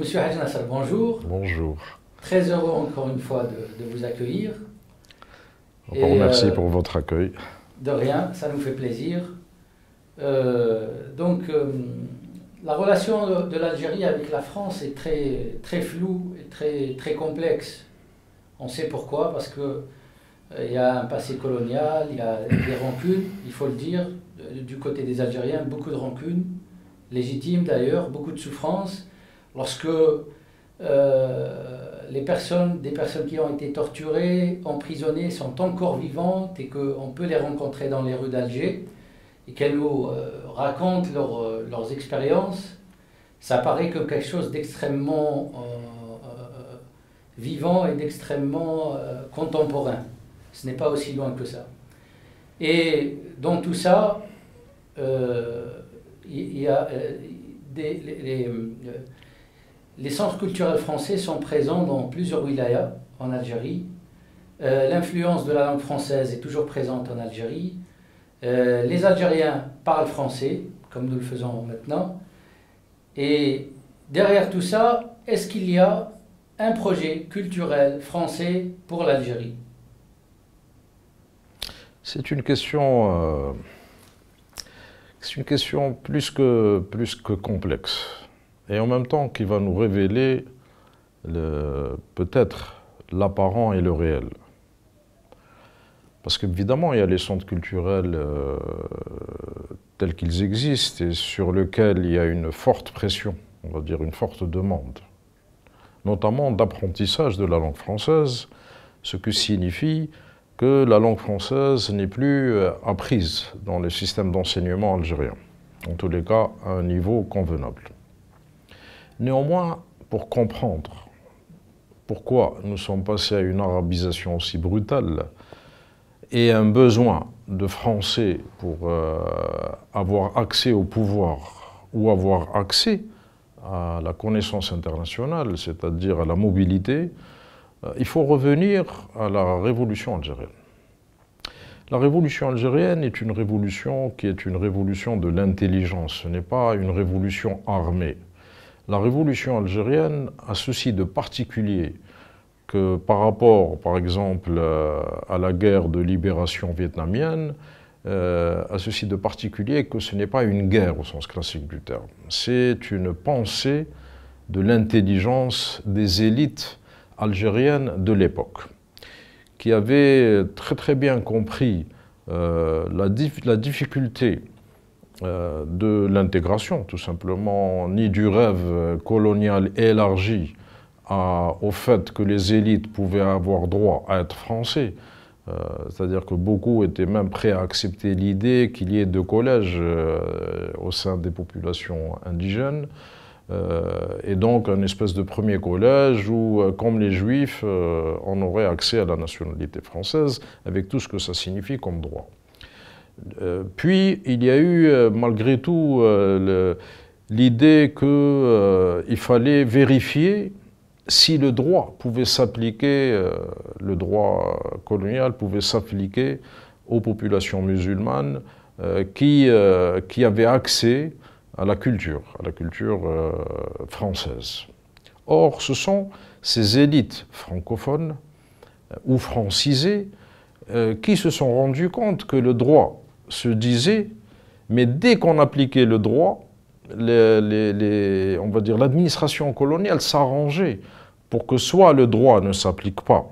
Monsieur Haj bonjour. Bonjour. Très heureux encore une fois de, vous accueillir. On merci remercie euh, pour votre accueil. De rien, ça nous fait plaisir. Euh, donc, euh, la relation de, l'Algérie avec la France est très, très floue et très, très complexe. On sait pourquoi, parce que il y a un passé colonial, il y a des rancunes, il faut le dire, du côté des Algériens, beaucoup de rancunes, légitimes d'ailleurs, beaucoup de souffrances. Lorsque euh, les personnes, des personnes qui ont été torturées, emprisonnées, sont encore vivantes et qu'on peut les rencontrer dans les rues d'Alger et qu'elles nous euh, racontent euh, leurs expériences, ça paraît comme quelque chose d'extrêmement vivant et d'extrêmement contemporain. Ce n'est pas aussi loin que ça. Et dans tout ça, il y, a des, les centres culturels français sont présents dans plusieurs wilayas en Algérie. Euh, l'influence de la langue française est toujours présente en Algérie. Euh, les Algériens parlent français, comme nous le faisons maintenant. Et derrière tout ça, est-ce qu'il y a un projet culturel français pour l'Algérie C'est une question... Euh, c'est une question plus que, plus que complexe et en même temps qui va nous révéler peut-être l'apparent et le réel. Parce qu'évidemment, il y a les centres culturels euh, tels qu'ils existent et sur lesquels il y a une forte pression, on va dire une forte demande, notamment d'apprentissage de la langue française, ce que signifie que la langue française n'est plus euh, apprise dans les systèmes d'enseignement algérien, en tous les cas à un niveau convenable. Néanmoins, pour comprendre pourquoi nous sommes passés à une arabisation aussi brutale et un besoin de Français pour euh, avoir accès au pouvoir ou avoir accès à la connaissance internationale, c'est-à-dire à la mobilité, euh, il faut revenir à la révolution algérienne. La révolution algérienne est une révolution qui est une révolution de l'intelligence, ce n'est pas une révolution armée. La révolution algérienne a ceci de particulier que par rapport, par exemple, euh, à la guerre de libération vietnamienne, euh, a ceci de particulier que ce n'est pas une guerre au sens classique du terme. C'est une pensée de l'intelligence des élites algériennes de l'époque, qui avaient très très bien compris euh, la difficulté euh, de l'intégration, tout simplement, ni du rêve colonial élargi au fait que les élites pouvaient avoir droit à être français. Euh, c'est-à-dire que beaucoup étaient même prêts à accepter l'idée qu'il y ait deux collèges euh, au sein des populations indigènes. et donc un espèce de premier collège où, comme les juifs, on aurait accès à la nationalité française, avec tout ce que ça signifie comme droit. Euh, puis, il y a eu, euh, malgré tout, euh, l'idée qu'il fallait vérifier si le droit pouvait s'appliquer, le droit colonial pouvait s'appliquer aux populations musulmanes qui, qui avaient accès à la culture, à la culture française. Or, ce sont ces élites francophones ou francisées qui se sont rendues compte que le droit se disait, mais dès qu'on appliquait le droit, on va dire l'administration coloniale s'arrangeait pour que soit le droit ne s'applique pas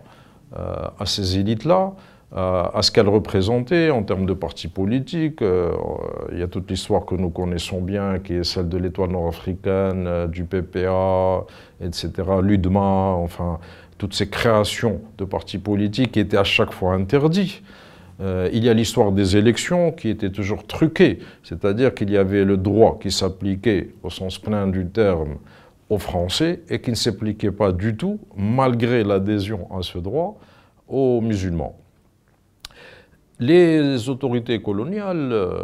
euh, à ces élites-là, euh, à ce qu'elles représentaient en termes de partis politiques. Euh, il y a toute l'histoire que nous connaissons bien, qui est celle de l'étoile nord-africaine, du PPA, etc., l'UDMA, enfin, toutes ces créations de partis politiques qui étaient à chaque fois interdites. Euh, il y a l'histoire des élections qui étaient toujours truquées, c'est-à-dire qu'il y avait le droit qui s'appliquait au sens plein du terme aux Français et qui ne s'appliquait pas du tout, malgré l'adhésion à ce droit, aux musulmans. Les autorités coloniales euh,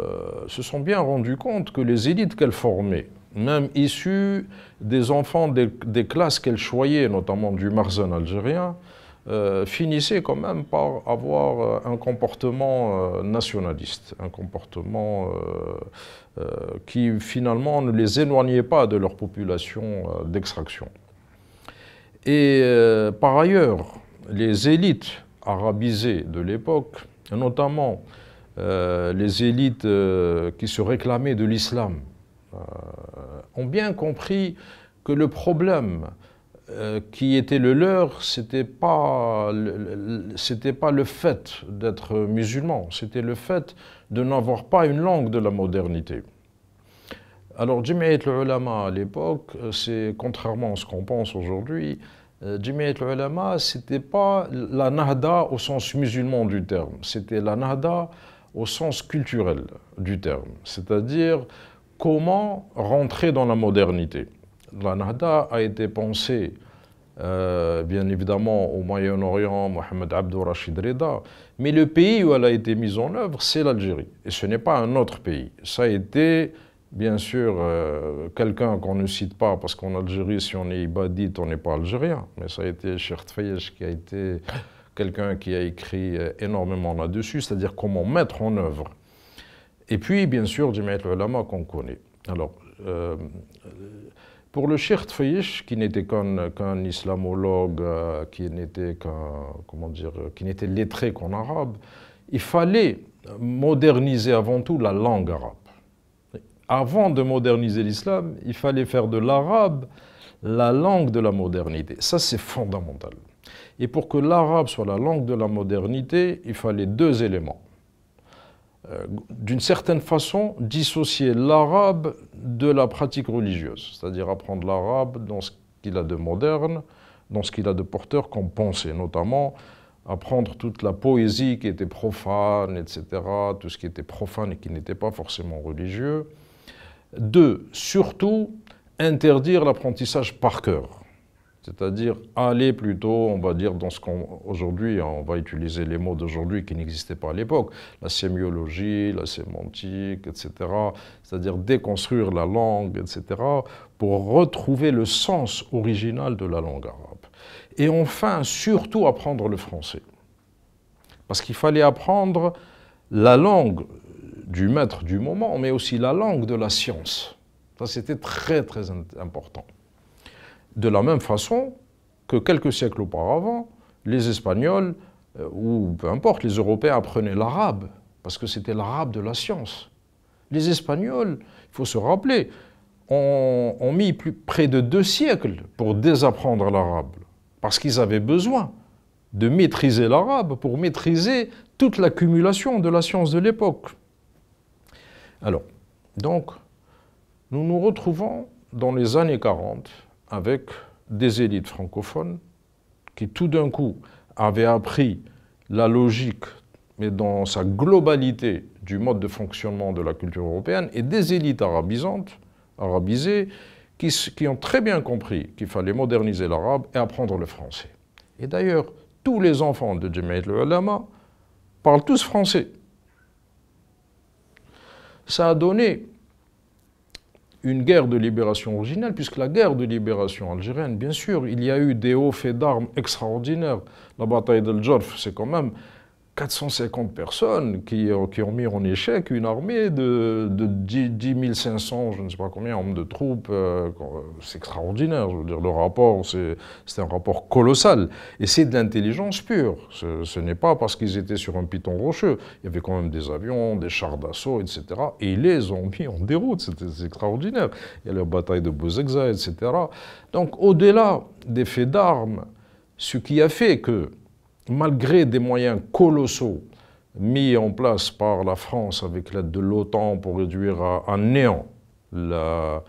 se sont bien rendues compte que les élites qu'elles formaient, même issues des enfants des, classes qu'elles choyaient, notamment du Marzen algérien, euh, finissaient quand même par avoir euh, un comportement euh, nationaliste, un comportement qui finalement ne les éloignait pas de leur population d'extraction. Et par ailleurs, les élites arabisées de l'époque, notamment les élites qui se réclamaient de l'islam, ont bien compris que le problème euh, qui était le leur, c'était pas c'était pas le fait d'être musulman, c'était le fait de n'avoir pas une langue de la modernité. Alors Jamiat al-Ulama à l'époque, c'est contrairement à ce qu'on pense aujourd'hui, euh, Jamiat al-Ulama, c'était pas la nahda au sens musulman du terme, c'était la nahda au sens culturel du terme, c'est-à-dire comment rentrer dans la modernité la Nahda a été pensée, euh, bien évidemment, au Moyen-Orient, Mohamed Abdou Rachid Reda, mais le pays où elle a été mise en œuvre, c'est l'Algérie. Et ce n'est pas un autre pays. Ça a été, bien sûr, euh, quelqu'un qu'on ne cite pas, parce qu'en Algérie, si on est ibadite, on n'est pas algérien, mais ça a été Cheikh qui a été quelqu'un qui a écrit euh, énormément là-dessus, c'est-à-dire comment mettre en œuvre. Et puis, bien sûr, Jamiat al-Ulama qu'on connaît. Alors, pour le Cheikh Tfayish, qui n'était qu'un islamologue, euh, qui n'était comment dire, qui n'était lettré qu'en arabe, il fallait moderniser avant tout la langue arabe. Avant de moderniser l'islam, il fallait faire de l'arabe la langue de la modernité. Ça, c'est fondamental. Et pour que l'arabe soit la langue de la modernité, il fallait deux éléments. Euh, d'une certaine façon, dissocier l'arabe de la pratique religieuse, c'est-à-dire apprendre l'arabe dans ce qu'il a de moderne, dans ce qu'il a de porteur qu'on pensait notamment apprendre toute la poésie qui était profane, etc., tout ce qui était profane et qui n'était pas forcément religieux. de surtout, interdire l'apprentissage par cœur. C'est-à-dire aller plutôt, on va dire, dans ce qu'on aujourd'hui, on va utiliser les mots d'aujourd'hui qui n'existaient pas à l'époque, la sémiologie, la sémantique, etc. C'est-à-dire déconstruire la langue, etc. Pour retrouver le sens original de la langue arabe. Et enfin, surtout apprendre le français, parce qu'il fallait apprendre la langue du maître du moment, mais aussi la langue de la science. Ça, c'était très très important de la même façon que quelques siècles auparavant, les Espagnols, euh, ou peu importe, les Européens apprenaient l'arabe, parce que c'était l'arabe de la science. Les Espagnols, il faut se rappeler, ont, mis près de deux siècles pour désapprendre l'arabe, parce qu'ils avaient besoin de maîtriser l'arabe pour maîtriser toute l'accumulation de la science de l'époque. Alors, donc, nous nous retrouvons dans les années 40 avec des élites francophones qui tout d'un coup avaient appris la logique, mais dans sa globalité, du mode de fonctionnement de la culture européenne et des élites arabisantes, arabisées, qui, ont très bien compris qu'il fallait moderniser l'arabe et apprendre le français. Et d'ailleurs, tous les enfants de Jemaat al-Ulama parlent tous français. Ça a donné une guerre de libération originale, puisque la guerre de libération algérienne, bien sûr, il y a eu des hauts faits d'armes extraordinaires. La bataille d'El Jorf, c'est quand même 450 personnes qui, euh, qui, ont mis en échec une armée de, de 10, 500, je ne sais pas combien, hommes de troupes. Euh, c'est extraordinaire. Je veux dire, le rapport, c'est un rapport colossal. Et c'est de l'intelligence pure. Ce, n'est pas parce qu'ils étaient sur un piton rocheux. Il y avait quand même des avions, des chars d'assaut, etc. Et ils les ont mis en déroute. C'était extraordinaire. Il y a la bataille de Bozexa, etc. Donc, au-delà des faits d'armes, ce qui a fait que malgré des moyens colossaux mis en place par la France avec l'aide de l'OTAN pour réduire à, néant les,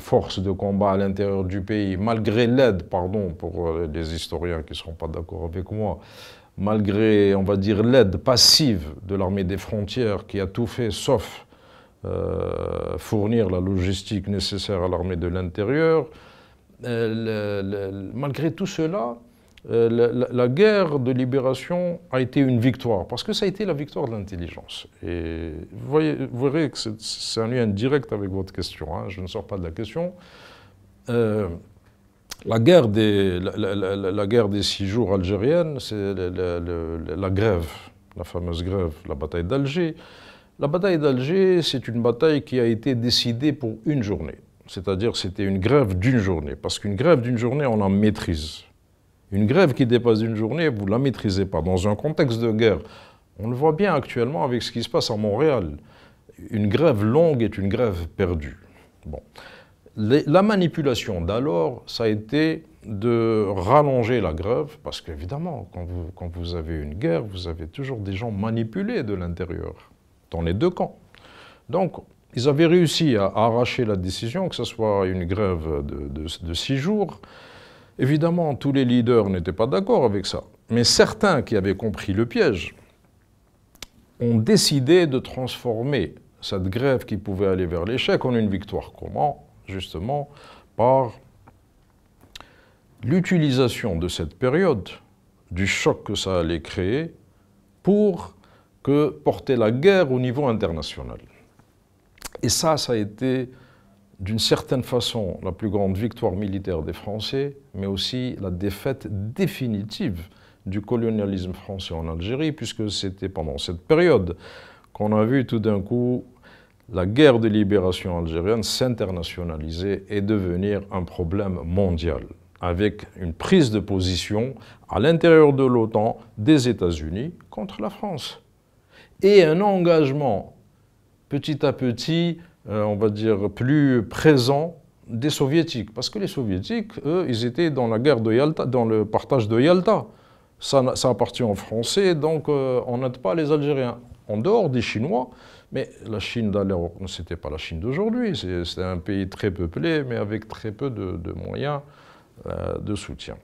forces de combat à l'intérieur du pays, malgré l'aide, pardon pour euh, les historiens qui ne seront pas d'accord avec moi, malgré, on va dire, l'aide passive de l'armée des frontières qui a tout fait sauf euh, fournir la logistique nécessaire à l'armée de l'intérieur, euh, malgré tout cela, euh, la, guerre de libération a été une victoire, parce que ça a été la victoire de l'intelligence. Et vous, voyez, verrez que c'est un lien direct avec votre question, hein. je ne sors pas de la question. Euh, la, guerre des, la, guerre des six jours algérienne, c'est la, grève, la fameuse grève, la bataille d'Alger. La bataille d'Alger, c'est une bataille qui a été décidée pour une journée. C'est-à-dire c'était une grève d'une journée, parce qu'une grève d'une journée, on en maîtrise. Une grève qui dépasse une journée, vous ne la maîtrisez pas. Dans un contexte de guerre, on le voit bien actuellement avec ce qui se passe à Montréal. Une grève longue est une grève perdue. la manipulation d'alors, ça a été de rallonger la grève, parce qu'évidemment, quand vous, avez une guerre, vous avez toujours des gens manipulés de l'intérieur, dans les deux camps. Donc, ils avaient réussi à arracher la décision, que ce soit une grève de six jours, Évidemment, tous les leaders n'étaient pas d'accord avec ça, mais certains qui avaient compris le piège ont décidé de transformer cette grève qui pouvait aller vers l'échec en une victoire. Comment Justement, par l'utilisation de cette période, du choc que ça allait créer, pour que porter la guerre au niveau international. Et ça, ça a été d'une certaine façon la plus grande victoire militaire des Français, mais aussi la défaite définitive du colonialisme français en Algérie, puisque c'était pendant cette période qu'on a vu tout d'un coup la guerre de libération algérienne s'internationaliser et devenir un problème mondial, avec une prise de position à l'intérieur de l'OTAN des États-Unis contre la France, et un engagement petit à petit euh, on va dire, plus présent des soviétiques. Parce que les soviétiques, eux, ils étaient dans la guerre de Yalta, dans le partage de Yalta. Ça, ça appartient aux Français, donc euh, on n'aide pas les Algériens. En dehors des Chinois, mais la Chine d'alors, ce n'était pas la Chine d'aujourd'hui. C'est un pays très peuplé, mais avec très peu de, moyens euh, de soutien.